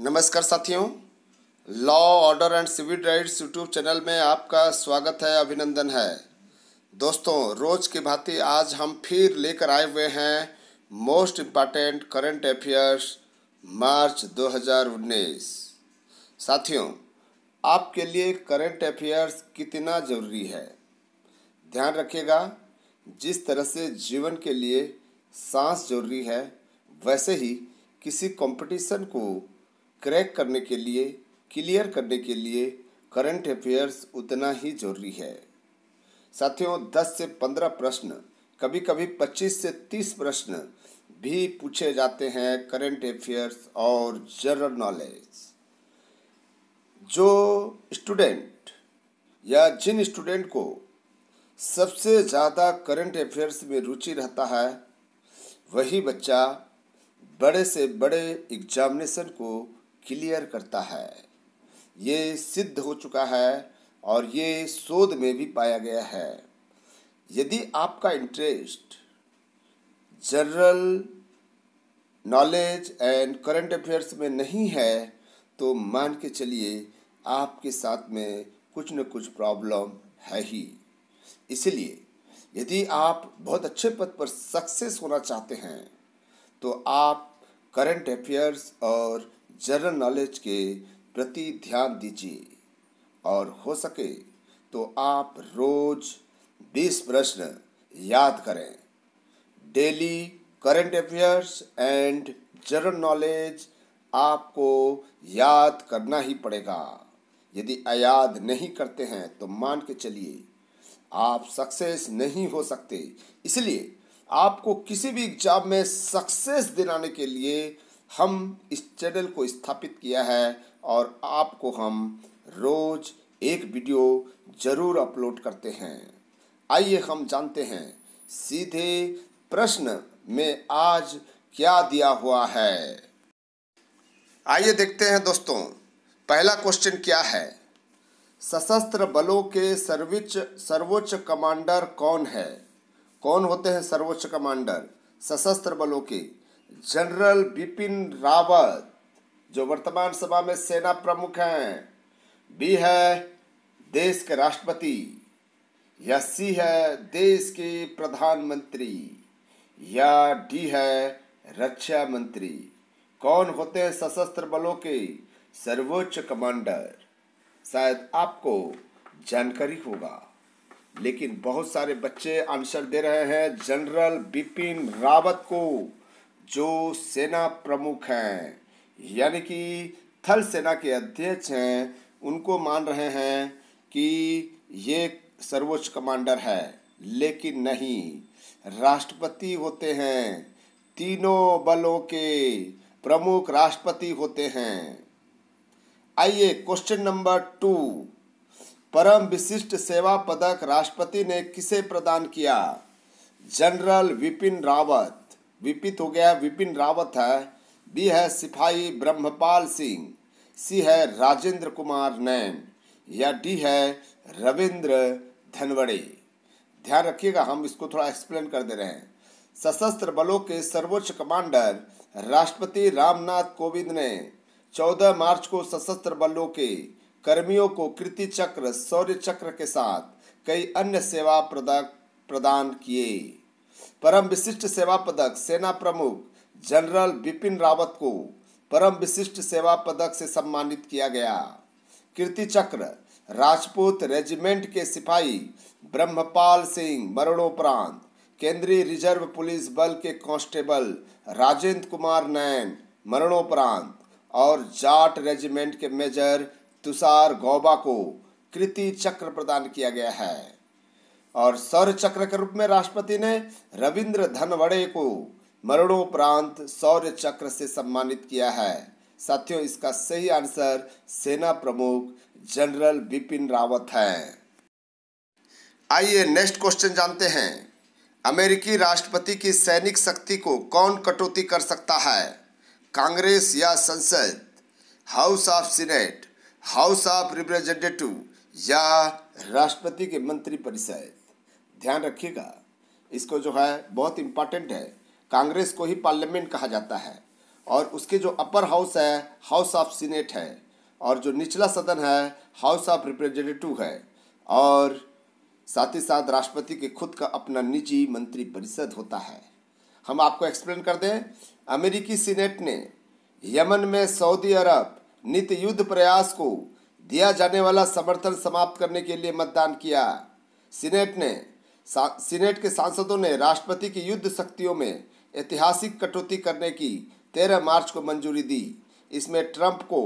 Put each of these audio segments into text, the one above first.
नमस्कार साथियों law order and civil rights YouTube channel में आपका स्वागत है अभिनंदन है दोस्तों रोज की भांति आज हम फिर लेकर आए हुए हैं most important current affairs March 2019 साथियों आपके लिए करंट अफेयर्स कितना ज़रूरी है ध्यान रखिएगा जिस तरह से जीवन के लिए सांस जरूरी है वैसे ही किसी कंपटीशन को क्रैक करने के लिए क्लियर करने के लिए करंट अफेयर्स उतना ही जरूरी है साथियों 10 से 15 प्रश्न कभी कभी 25 से 30 प्रश्न भी पूछे जाते हैं करंट अफेयर्स और जनरल नॉलेज जो स्टूडेंट या जिन स्टूडेंट को सबसे ज़्यादा करंट अफेयर्स में रुचि रहता है वही बच्चा बड़े से बड़े एग्जामिनेशन को क्लियर करता है ये सिद्ध हो चुका है और ये शोध में भी पाया गया है यदि आपका interest general knowledge and current affairs में नहीं है तो मान के चलिए आपके साथ में कुछ न कुछ प्रॉब्लम है ही इसलिए यदि आप बहुत अच्छे पद पर सक्सेस होना चाहते हैं तो आप करंट अफेयर्स और जनरल नॉलेज के प्रति ध्यान दीजिए और हो सके तो आप रोज बीस प्रश्न याद करें daily current affairs and general knowledge आपको याद करना ही पड़ेगा यदि आयाद नहीं करते हैं तो मान के चलिए आप सक्सेस नहीं हो सकते इसलिए आपको किसी भी एग्जाम में सक्सेस दिलाने के लिए हम इस चैनल को स्थापित किया है और आपको हम रोज़ एक वीडियो ज़रूर अपलोड करते हैं आइए हम जानते हैं सीधे प्रश्न में आज क्या दिया हुआ है आइए देखते हैं दोस्तों पहला क्वेश्चन क्या है सशस्त्र बलों के सर्वोच्च सर्वोच्च कमांडर कौन है कौन होते हैं सर्वोच्च कमांडर सशस्त्र बलों के जनरल बिपिन रावत जो वर्तमान सभा में सेना प्रमुख हैं बी है देश के राष्ट्रपति या सी है देश के प्रधानमंत्री या डी है रक्षा मंत्री कौन होते हैं सशस्त्र बलों के सर्वोच्च कमांडर शायद आपको जानकारी होगा लेकिन बहुत सारे बच्चे आंसर दे रहे हैं जनरल बिपिन रावत को जो सेना प्रमुख हैं यानी कि थल सेना के अध्यक्ष हैं उनको मान रहे हैं कि ये सर्वोच्च कमांडर है लेकिन नहीं राष्ट्रपति होते हैं तीनों बलों के प्रमुख राष्ट्रपति होते हैं आइए क्वेश्चन नंबर टू परम विशिष्ट सेवा पदक राष्ट्रपति ने किसे प्रदान किया जनरल विपिन रावत विपित हो गया विपिन रावत है बी है सिपाही ब्रह्मपाल सिंह सी है राजेंद्र कुमार नैन या डी है रविंद्र धनवड़े ध्यान रखिएगा हम इसको थोड़ा एक्सप्लेन कर दे रहे हैं सशस्त्र बलों के सर्वोच्च कमांडर राष्ट्रपति रामनाथ कोविंद ने 14 मार्च को सशस्त्र बलों के कर्मियों को कृति चक्र शौर्य चक्र के साथ कई अन्य सेवा प्रदान किए परम विशिष्ट सेवा पदक सेना प्रमुख जनरल बिपिन रावत को परम विशिष्ट सेवा पदक से सम्मानित किया गया कीर्ति चक्र राजपूत रेजिमेंट के सिपाही ब्रह्मपाल सिंह मरणोपरांत केंद्रीय रिजर्व पुलिस बल के कांस्टेबल राजेंद्र कुमार नैन मरणोपरांत और जाट रेजिमेंट के मेजर तुषार गौबा को कृति चक्र प्रदान किया गया है और सौर चक्र के रूप में राष्ट्रपति ने रविंद्र धनवड़े को मरणोपरांत सौर्य चक्र से सम्मानित किया है साथियों इसका सही आंसर सेना प्रमुख जनरल बिपिन रावत है आइए नेक्स्ट क्वेश्चन जानते हैं अमेरिकी राष्ट्रपति की सैनिक शक्ति को कौन कटौती कर सकता है कांग्रेस या संसद house of senate house of representative या राष्ट्रपति के मंत्रिपरिषद ध्यान रखिएगा इसको जो है बहुत इम्पॉर्टेंट है कांग्रेस को ही पार्लियामेंट कहा जाता है और उसके जो अपर हाउस है हाउस ऑफ सीनेट है और जो निचला सदन है हाउस ऑफ रिप्रेजेंटेटिव है और साथ ही साथ राष्ट्रपति के खुद का अपना निजी मंत्री परिषद होता है हम आपको एक्सप्लेन कर दें अमेरिकी सीनेट ने यमन में सऊदी अरब नित युद्ध प्रयास को दिया जाने वाला समर्थन समाप्त करने के लिए मतदान किया सीनेट ने सीनेट के सांसदों ने राष्ट्रपति की युद्ध शक्तियों में ऐतिहासिक कटौती करने की 13 मार्च को मंजूरी दी इसमें ट्रंप को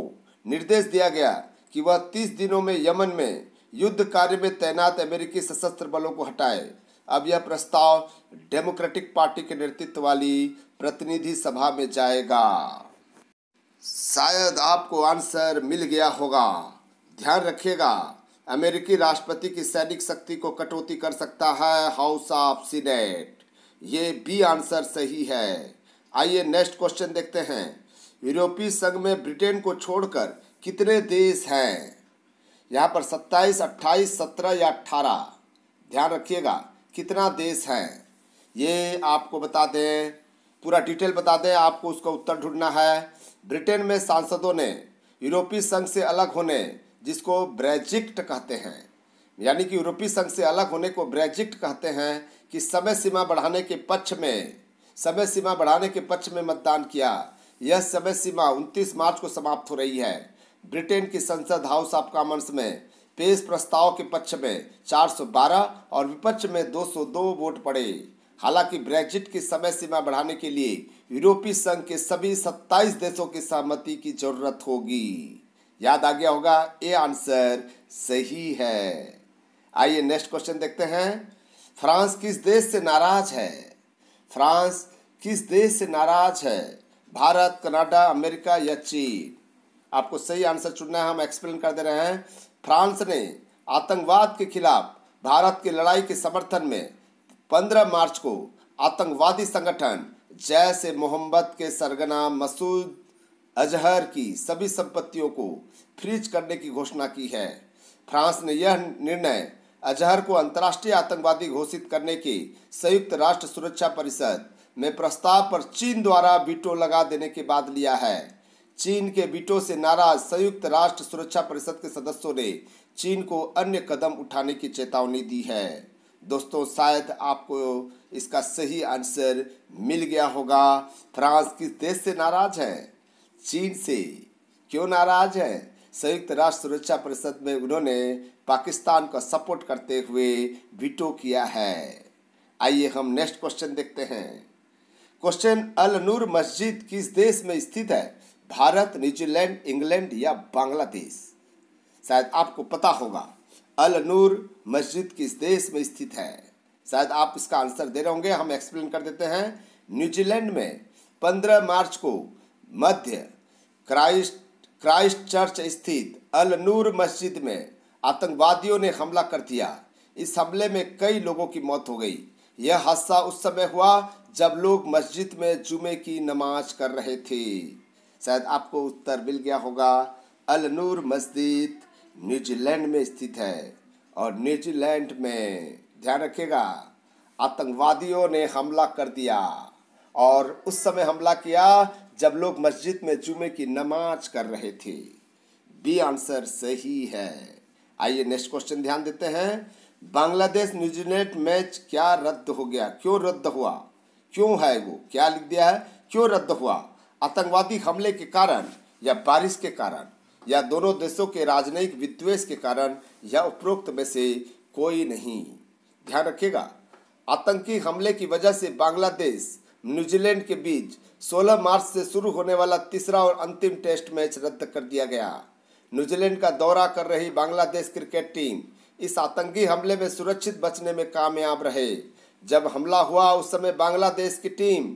निर्देश दिया गया कि वह 30 दिनों में यमन में युद्ध कार्य में तैनात अमेरिकी सशस्त्र बलों को हटाए अब यह प्रस्ताव डेमोक्रेटिक पार्टी के नेतृत्व वाली प्रतिनिधि सभा में जाएगा शायद आपको आंसर मिल गया होगा ध्यान रखिएगा अमेरिकी राष्ट्रपति की सैनिक शक्ति को कटौती कर सकता है हाउस ऑफ सीनेट ये बी आंसर सही है आइए नेक्स्ट क्वेश्चन देखते हैं यूरोपीय संघ में ब्रिटेन को छोड़कर कितने देश हैं यहाँ पर सत्ताईस अट्ठाईस सत्रह या अट्ठारह ध्यान रखिएगा कितना देश हैं ये आपको बता दें पूरा डिटेल बता दें आपको उसका उत्तर ढूंढना है ब्रिटेन में सांसदों ने यूरोपीय संघ से अलग होने जिसको ब्रेजिक्ट कहते हैं यानी कि यूरोपीय संघ से अलग होने को ब्रेजिक्ट कहते हैं कि समय सीमा बढ़ाने के पक्ष में समय सीमा बढ़ाने के पक्ष में मतदान किया यह समय सीमा 29 मार्च को समाप्त हो रही है ब्रिटेन की संसद हाउस ऑफ कॉमन्स में पेश प्रस्ताव के पक्ष में 412 और विपक्ष में 202 वोट पड़े हालांकि ब्रेग्जिट की समय सीमा बढ़ाने के लिए यूरोपीय संघ के सभी 27 देशों की सहमति की जरूरत होगी याद आ गया होगा ए आंसर सही है आइए नेक्स्ट क्वेश्चन देखते हैं फ्रांस किस देश से नाराज है फ्रांस किस देश से नाराज है भारत कनाडा अमेरिका या चीन आपको सही आंसर चुनना है हम एक्सप्लेन कर दे रहे हैं फ्रांस ने आतंकवाद के खिलाफ भारत की लड़ाई के समर्थन में 15 मार्च को आतंकवादी संगठन जैश मोहम्मद के सरगना मसूद अजहर की सभी संपत्तियों को फ्रीज करने की घोषणा की है फ्रांस ने यह निर्णय अजहर को अंतर्राष्ट्रीय आतंकवादी घोषित करने के संयुक्त राष्ट्र सुरक्षा परिषद में प्रस्ताव पर चीन द्वारा वीटो लगा देने के बाद लिया है चीन के वीटो से नाराज संयुक्त राष्ट्र सुरक्षा परिषद के सदस्यों ने चीन को अन्य कदम उठाने की चेतावनी दी है दोस्तों शायद आपको इसका सही आंसर मिल गया होगा फ्रांस किस देश से नाराज है चीन से क्यों नाराज हैं संयुक्त राष्ट्र सुरक्षा परिषद में उन्होंने पाकिस्तान का सपोर्ट करते हुए वीटो किया है आइए हम नेक्स्ट क्वेश्चन देखते हैं क्वेश्चन अल नूर मस्जिद किस देश में स्थित है भारत न्यूजीलैंड इंग्लैंड या बांग्लादेश शायद आपको पता होगा अल नूर मस्जिद किस देश में स्थित है शायद आप इसका आंसर दे रहे होंगे हम एक्सप्लेन कर देते हैं न्यूजीलैंड में पंद्रह मार्च को मध्य क्राइस्ट क्राइस्ट चर्च स्थित अल नूर मस्जिद में आतंकवादियों ने हमला कर दिया इस हमले में कई लोगों की मौत हो गई यह हादसा उस समय हुआ जब लोग मस्जिद में जुमे की नमाज कर रहे थे शायद आपको उत्तर मिल गया होगा अल नूर मस्जिद न्यूजीलैंड में स्थित है और न्यूजीलैंड में ध्यान रखिएगा आतंकवादियों ने हमला कर दिया और उस समय हमला किया जब लोग मस्जिद में जुमे की नमाज कर रहे थे बी आंसर सही है आइए नेक्स्ट क्वेश्चन ध्यान देते हैं बांग्लादेश न्यूजीलैंड मैच क्या रद्द हो गया क्यों रद्द हुआ क्यों है वो क्या लिख दिया है क्यों रद्द हुआ आतंकवादी हमले के कारण या बारिश के कारण या दोनों देशों के राजनयिक विद्वेष के कारण या उपरोक्त में से कोई नहीं ध्यान रखिएगा आतंकी हमले की वजह से बांग्लादेश न्यूजीलैंड के बीच 16 मार्च से शुरू होने वाला तीसरा और अंतिम टेस्ट मैच रद्द कर दिया गया न्यूजीलैंड का दौरा कर रही बांग्लादेश क्रिकेट टीम इस आतंकी हमले में सुरक्षित बचने में कामयाब रहे जब हमला हुआ उस समय बांग्लादेश की टीम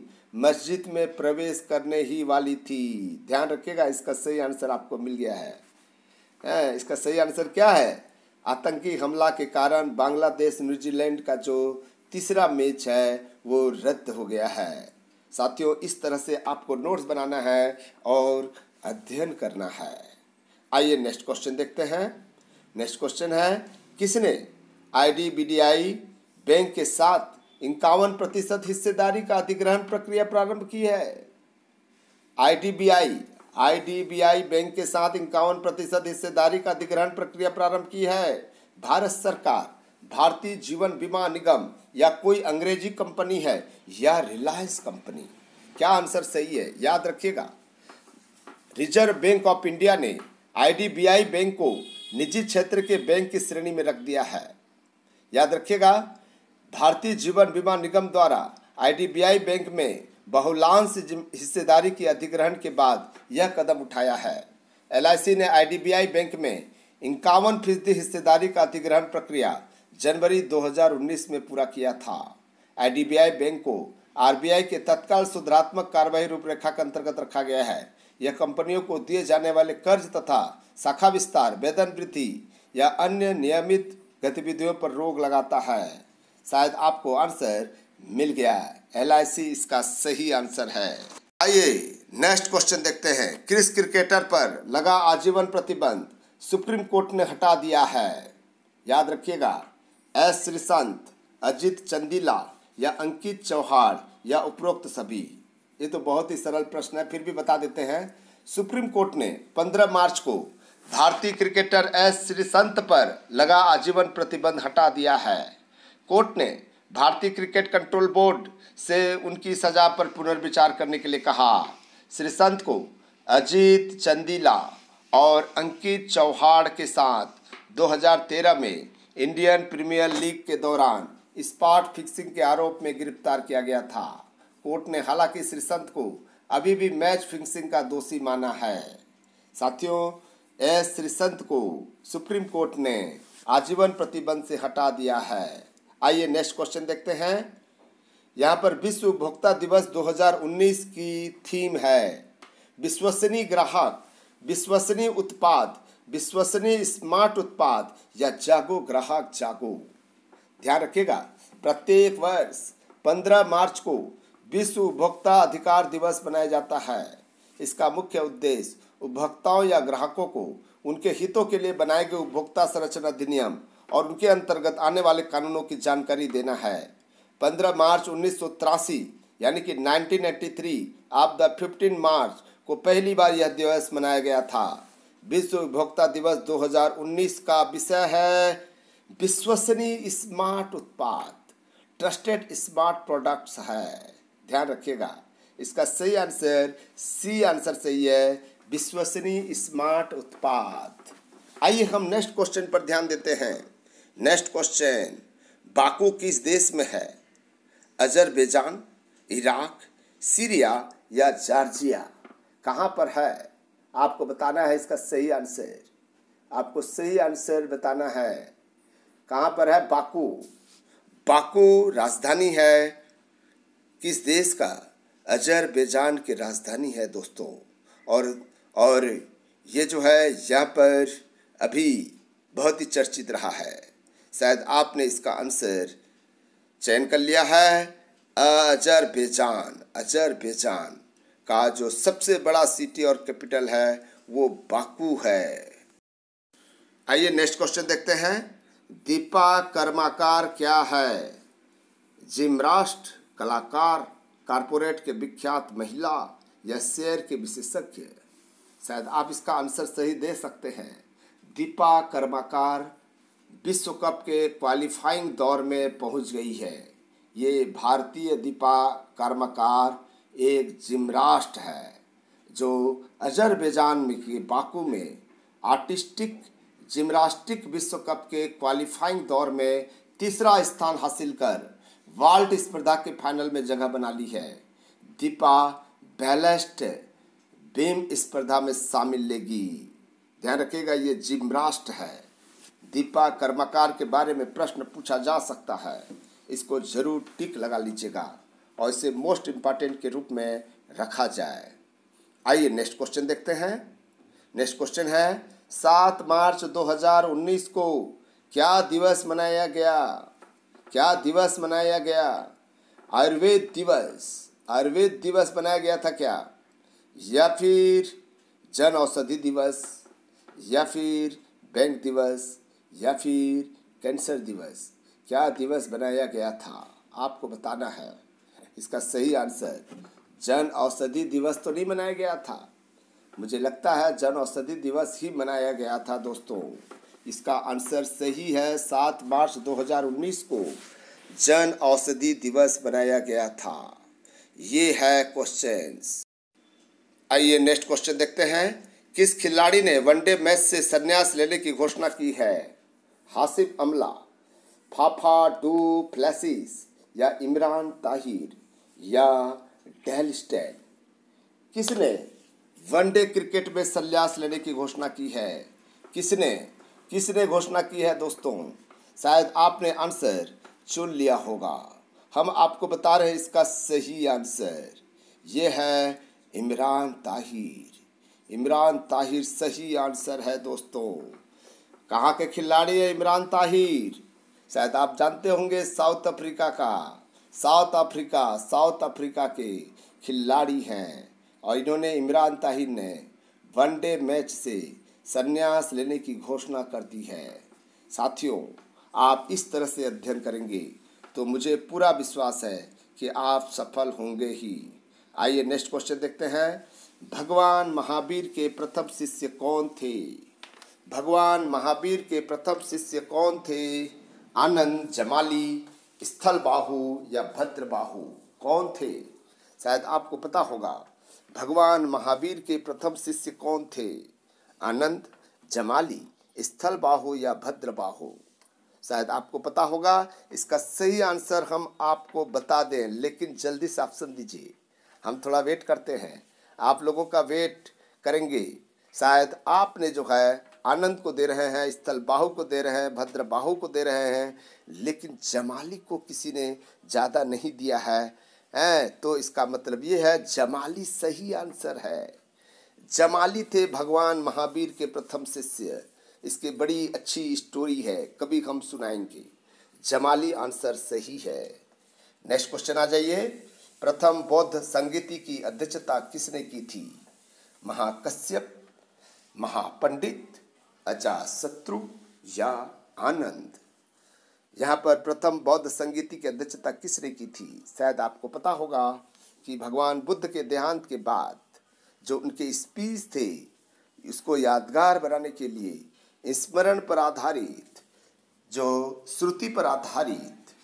मस्जिद में प्रवेश करने ही वाली थी ध्यान रखिएगा इसका सही आंसर आपको मिल गया है इसका सही आंसर क्या है आतंकी हमला के कारण बांग्लादेश न्यूजीलैंड का जो तीसरा मैच है वो रद्द हो गया है साथियों इस तरह से आपको नोट्स बनाना है और अध्ययन करना है आइए नेक्स्ट क्वेश्चन देखते हैं नेक्स्ट क्वेश्चन है किसने आईडीबीडीआई बैंक के साथ इक्यावन प्रतिशत हिस्सेदारी का अधिग्रहण प्रक्रिया प्रारंभ की है आईडीबीआई आईडीबीआई बैंक के साथ इक्यावन प्रतिशत हिस्सेदारी का अधिग्रहण प्रक्रिया प्रारंभ की है भारत सरकार भारतीय जीवन बीमा निगम या कोई अंग्रेजी कंपनी है या रिलायंस कंपनी क्या आंसर सही है याद रखिएगा रिजर्व बैंक ऑफ इंडिया ने आईडीबीआई बैंक को निजी क्षेत्र के बैंक की श्रेणी में रख दिया है याद रखिएगा भारतीय जीवन बीमा निगम द्वारा आईडीबीआई बैंक में बहुलांश हिस्सेदारी के अधिग्रहण के बाद यह कदम उठाया है एल ने आईडीबीआई बैंक में इक्यावन फीसदी हिस्सेदारी का अधिग्रहण प्रक्रिया जनवरी 2019 में पूरा किया था आईडीबीआई बैंक को आरबीआई के तत्काल सुधारात्मक कार्रवाई रूपरेखा के अंतर्गत रखा गया है यह कंपनियों को दिए जाने वाले कर्ज तथा शाखा विस्तार वेतन वृद्धि या अन्य नियमित गतिविधियों पर रोक लगाता है शायद आपको आंसर मिल गया एल इसका सही आंसर है आइए नेक्स्ट क्वेश्चन देखते हैं क्रिस क्रिकेटर पर लगा आजीवन प्रतिबंध सुप्रीम कोर्ट ने हटा दिया है याद रखिएगा एस श्रीसंत अजीत चंदीला या अंकित चौहान या उपरोक्त सभी ये तो बहुत ही सरल प्रश्न है फिर भी बता देते हैं सुप्रीम कोर्ट ने 15 मार्च को भारतीय क्रिकेटर एस श्रीसंत पर लगा आजीवन प्रतिबंध हटा दिया है कोर्ट ने भारतीय क्रिकेट कंट्रोल बोर्ड से उनकी सजा पर पुनर्विचार करने के लिए कहा श्रीसंत को अजीत चंदीला और अंकित चौहान के साथ 2013 में इंडियन प्रीमियर लीग के दौरान स्पॉट फिक्सिंग के आरोप में गिरफ्तार किया गया था कोर्ट ने हालांकि श्रीसंत को अभी भी मैच फिक्सिंग का दोषी माना है साथियों एस श्रीसंत को सुप्रीम कोर्ट ने आजीवन प्रतिबंध से हटा दिया है आइए नेक्स्ट क्वेश्चन देखते हैं यहाँ पर विश्व उपभोक्ता दिवस 2019 की थीम है विश्वसनीय ग्राहक विश्वसनीय उत्पाद विश्वसनीय स्मार्ट उत्पाद या जागो ग्राहक जागो ध्यान रखिएगा प्रत्येक वर्ष 15 मार्च को विश्व उपभोक्ता अधिकार दिवस मनाया जाता है इसका मुख्य उद्देश्य उपभोक्ताओं या ग्राहकों को उनके हितों के लिए बनाए गए उपभोक्ता संरक्षण अधिनियम और उनके अंतर्गत आने वाले कानूनों की जानकारी देना है 15 मार्च उन्नीस यानी कि 1993 ऑफ द फिफ्टीन मार्च को पहली बार यह दिवस मनाया गया था विश्व उपभोक्ता दिवस 2019 का विषय है विश्वसनीय स्मार्ट उत्पाद ट्रस्टेड स्मार्ट प्रोडक्ट्स है ध्यान रखिएगा इसका सही आंसर सी आंसर सही है विश्वसनीय स्मार्ट उत्पाद आइए हम नेक्स्ट क्वेश्चन पर ध्यान देते हैं नेक्स्ट क्वेश्चन बाकू किस देश में है अजरबैजान इराक सीरिया या जॉर्जिया कहाँ पर है आपको बताना है इसका सही आंसर आपको सही आंसर बताना है कहाँ पर है बाकू बाकू राजधानी है किस देश का बेजान की राजधानी है दोस्तों और और ये जो है यहाँ पर अभी बहुत ही चर्चित रहा है शायद आपने इसका आंसर चयन कर लिया है अजर अजर बेजान का जो सबसे बड़ा सिटी और कैपिटल है वो बाकू है आइए नेक्स्ट क्वेश्चन देखते हैं दीपा कर्माकार क्या है जिमराष्ट कलाकार कारपोरेट के विख्यात महिला या शेर के विशेषज्ञ शायद आप इसका आंसर सही दे सकते हैं दीपा कर्माकार विश्व कप के क्वालिफाइंग दौर में पहुंच गई है ये भारतीय दीपा कर्मकार एक जिमरास्ट है जो अजरबैजान में के बाकू में आर्टिस्टिक जिमरास्टिक विश्व कप के क्वालिफाइंग दौर में तीसरा स्थान हासिल कर वर्ल्ड स्पर्धा के फाइनल में जगह बना ली है दीपा बैलेस्ट बीम स्पर्धा में शामिल लेगी ध्यान रखिएगा ये जिमरास्ट है दीपा कर्माकार के बारे में प्रश्न पूछा जा सकता है इसको जरूर टिक लगा लीजिएगा और इसे मोस्ट इम्पॉर्टेंट के रूप में रखा जाए आइए नेक्स्ट क्वेश्चन देखते हैं नेक्स्ट क्वेश्चन है सात मार्च 2019 को क्या दिवस मनाया गया क्या दिवस मनाया गया आयुर्वेद दिवस आयुर्वेद दिवस मनाया गया था क्या या फिर जन औषधि दिवस या फिर बैंक दिवस या फिर कैंसर दिवस क्या दिवस बनाया गया था आपको बताना है इसका सही आंसर जन औषधि दिवस तो नहीं मनाया गया था मुझे लगता है जन औषधि दिवस ही मनाया गया था दोस्तों इसका आंसर सही है सात मार्च 2019 को जन औषधि दिवस मनाया गया था ये है क्वेश्चन आइए नेक्स्ट क्वेश्चन देखते हैं किस खिलाड़ी ने वनडे मैच से संन्यास लेने की घोषणा की है हासिफ अमला फाफा डू फ्लैसिस या इमरान ताहिर या डेल स्टैन किसने वनडे क्रिकेट में संन्यास लेने की घोषणा की है किसने किसने घोषणा की है दोस्तों शायद आपने आंसर चुन लिया होगा हम आपको बता रहे हैं इसका सही आंसर ये है इमरान ताहिर इमरान ताहिर सही आंसर है दोस्तों कहाँ के खिलाड़ी है इमरान ताहिर शायद आप जानते होंगे साउथ अफ्रीका का साउथ अफ्रीका साउथ अफ्रीका के खिलाड़ी हैं और इन्होंने इमरान ताहिर ने वनडे मैच से संन्यास लेने की घोषणा कर दी है साथियों आप इस तरह से अध्ययन करेंगे तो मुझे पूरा विश्वास है कि आप सफल होंगे ही आइए नेक्स्ट क्वेश्चन देखते हैं भगवान महावीर के प्रथम शिष्य कौन थे भगवान महावीर के प्रथम शिष्य कौन थे आनंद जमाली स्थल बाहु या भद्र बाहु कौन थे शायद आपको पता होगा भगवान महावीर के प्रथम शिष्य कौन थे आनंद जमाली स्थल बाहु या भद्र बाहु शायद आपको पता होगा इसका सही आंसर हम आपको बता दें लेकिन जल्दी से ऑप्शन दीजिए हम थोड़ा वेट करते हैं आप लोगों का वेट करेंगे शायद आपने जो है आनंद को दे रहे हैं स्थल बाहु को दे रहे हैं भद्र बाहु को दे रहे हैं लेकिन जमाली को किसी ने ज़्यादा नहीं दिया है हैं तो इसका मतलब ये है जमाली सही आंसर है जमाली थे भगवान महावीर के प्रथम शिष्य इसकी बड़ी अच्छी स्टोरी है कभी हम सुनाएंगे जमाली आंसर सही है नेक्स्ट क्वेश्चन आ जाइए प्रथम बौद्ध संगीति की अध्यक्षता किसने की थी महाकश्यप महापंडित अचा शत्रु या आनंद यहाँ पर प्रथम बौद्ध संगीति की अध्यक्षता किसने की थी शायद आपको पता होगा कि भगवान बुद्ध के देहांत के बाद जो उनके स्पीच थे इसको यादगार बनाने के लिए स्मरण पर आधारित जो श्रुति पर आधारित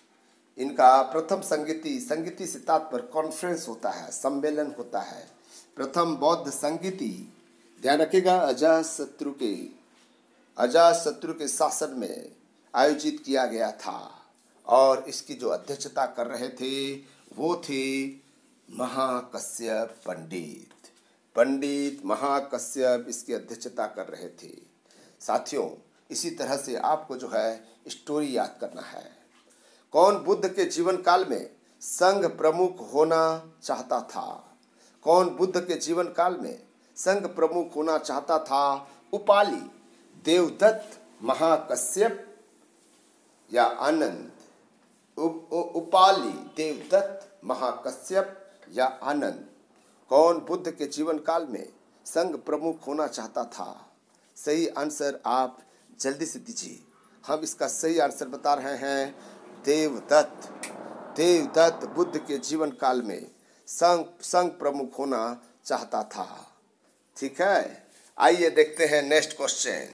इनका प्रथम संगीति संगीति से तात्पर्य कॉन्फ्रेंस होता है सम्मेलन होता है प्रथम बौद्ध संगीति ध्यान रखेगा अजा शत्रु के अजात शत्रु के शासन में आयोजित किया गया था और इसकी जो अध्यक्षता कर रहे थे वो थे महाकश्यप पंडित पंडित महाकश्यप इसकी अध्यक्षता कर रहे थे साथियों इसी तरह से आपको जो है स्टोरी याद करना है कौन बुद्ध के जीवन काल में संघ प्रमुख होना चाहता था कौन बुद्ध के जीवन काल में संघ प्रमुख होना चाहता था उपाली देवदत्त महाकश्यप या आनंद उपाली देवदत्त महाकश्यप या आनंद कौन बुद्ध के जीवन काल में संघ प्रमुख होना चाहता था सही आंसर आप जल्दी से दीजिए हम इसका सही आंसर बता रहे हैं देवदत्त देवदत्त बुद्ध के जीवन काल में संघ संघ प्रमुख होना चाहता था ठीक है आइए देखते हैं नेक्स्ट क्वेश्चन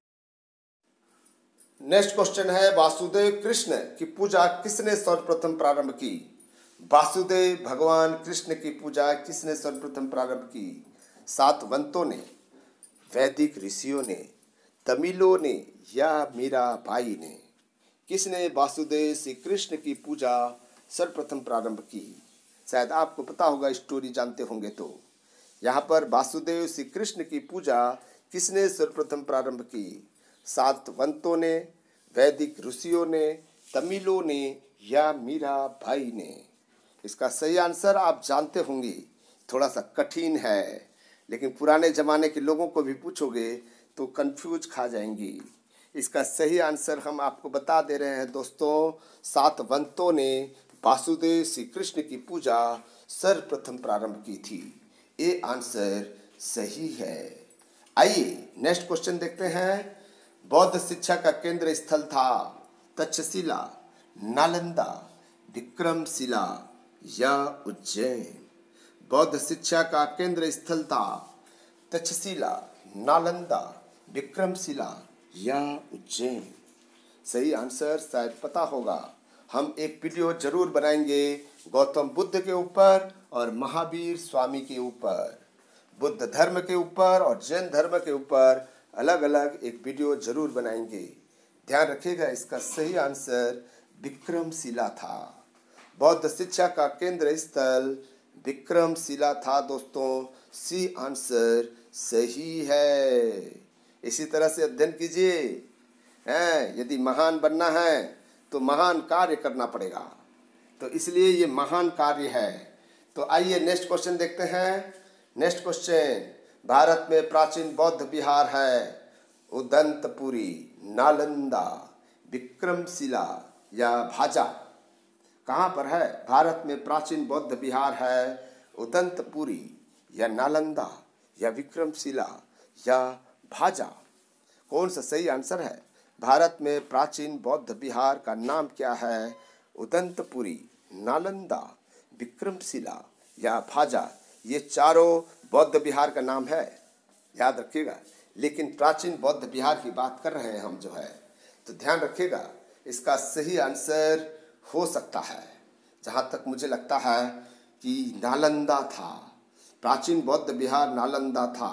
नेक्स्ट क्वेश्चन है वासुदेव कृष्ण की पूजा किसने सर्वप्रथम प्रारंभ की वासुदेव भगवान कृष्ण की पूजा किसने सर्वप्रथम प्रारंभ की सातवंतों ने वैदिक ऋषियों ने तमिलों ने या मीरा भाई ने किसने वासुदेव श्री कृष्ण की पूजा सर्वप्रथम प्रारंभ की शायद आपको पता होगा स्टोरी जानते होंगे तो यहाँ पर वासुदेव श्री कृष्ण की पूजा किसने सर्वप्रथम प्रारंभ की सातवंतों ने वैदिक ऋषियों ने तमिलों ने या मीरा भाई ने इसका सही आंसर आप जानते होंगे थोड़ा सा कठिन है लेकिन पुराने ज़माने के लोगों को भी पूछोगे तो कंफ्यूज खा जाएंगी इसका सही आंसर हम आपको बता दे रहे हैं दोस्तों सातवंतों ने वासुदेव श्री कृष्ण की पूजा सर्वप्रथम प्रारंभ की थी ये आंसर सही है आइए नेक्स्ट क्वेश्चन देखते हैं बौद्ध शिक्षा का केंद्र स्थल था तक्षशिला नालंदा विक्रमशिला या उज्जैन बौद्ध शिक्षा का केंद्र स्थल था तक्षशिला नालंदा विक्रमशिला या उज्जैन सही आंसर शायद पता होगा हम एक वीडियो जरूर बनाएंगे गौतम बुद्ध के ऊपर और महावीर स्वामी के ऊपर बुद्ध धर्म के ऊपर और जैन धर्म के ऊपर अलग अलग एक वीडियो जरूर बनाएंगे ध्यान रखिएगा इसका सही आंसर विक्रमशिला था बौद्ध शिक्षा का केंद्र स्थल विक्रमशिला था दोस्तों सी आंसर सही है इसी तरह से अध्ययन कीजिए हैं यदि महान बनना है तो महान कार्य करना पड़ेगा तो इसलिए ये महान कार्य है तो आइए नेक्स्ट क्वेश्चन देखते हैं नेक्स्ट क्वेश्चन भारत में प्राचीन बौद्ध विहार है उदंतपुरी नालंदा विक्रमशिला या भाजा कहाँ पर है भारत में प्राचीन बौद्ध विहार है उदंतपुरी या नालंदा या विक्रमशिला या भाजा कौन सा सही आंसर है भारत में प्राचीन बौद्ध विहार का नाम क्या है उदंतपुरी नालंदा विक्रमशिला या भाजा ये चारों बौद्ध बिहार का नाम है याद रखिएगा लेकिन प्राचीन बौद्ध बिहार की बात कर रहे हैं हम जो है तो ध्यान रखिएगा इसका सही आंसर हो सकता है जहाँ तक मुझे लगता है कि नालंदा था प्राचीन बौद्ध बिहार नालंदा था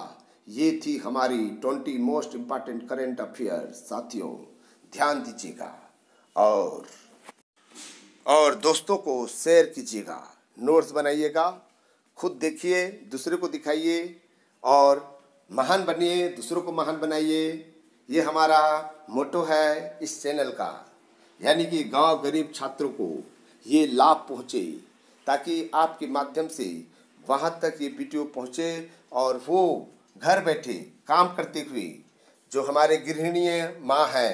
ये थी हमारी twenty most important current affair साथियों ध्यान दीजिएगा और और दोस्तों को शेयर कीजिएगा नोट्स बनाइएगा खुद देखिए दूसरे को दिखाइए और महान बनिए दूसरों को महान बनाइए ये हमारा मोटो है इस चैनल का यानी कि गांव गरीब छात्रों को ये लाभ पहुँचे ताकि आपके माध्यम से वहाँ तक ये वीडियो पहुँचे और वो घर बैठे काम करते हुए जो हमारे गृहिणीय माँ हैं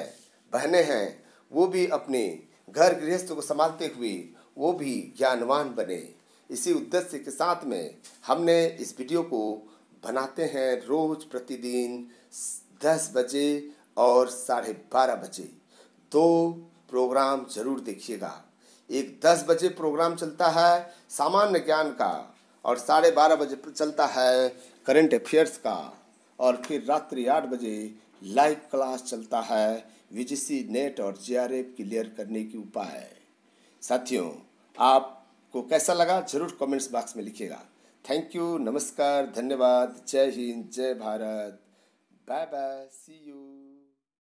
बहनें हैं वो भी अपने घर गृहस्थ को संभालते हुए वो भी ज्ञानवान बने इसी उद्देश्य के साथ में हमने इस वीडियो को बनाते हैं रोज प्रतिदिन दस बजे और साढ़े बारह बजे दो प्रोग्राम जरूर देखिएगा एक दस बजे प्रोग्राम चलता है सामान्य ज्ञान का और साढ़े बारह बजे चलता है करंट अफेयर्स का और फिर रात्रि आठ बजे लाइव क्लास चलता है वी नेट और जेआरएफ क्लियर करने के उपाय साथियों आप को कैसा लगा जरूर कमेंट्स बॉक्स में लिखिएगा थैंक यू नमस्कार धन्यवाद जय हिंद जय Bharat bye bye see you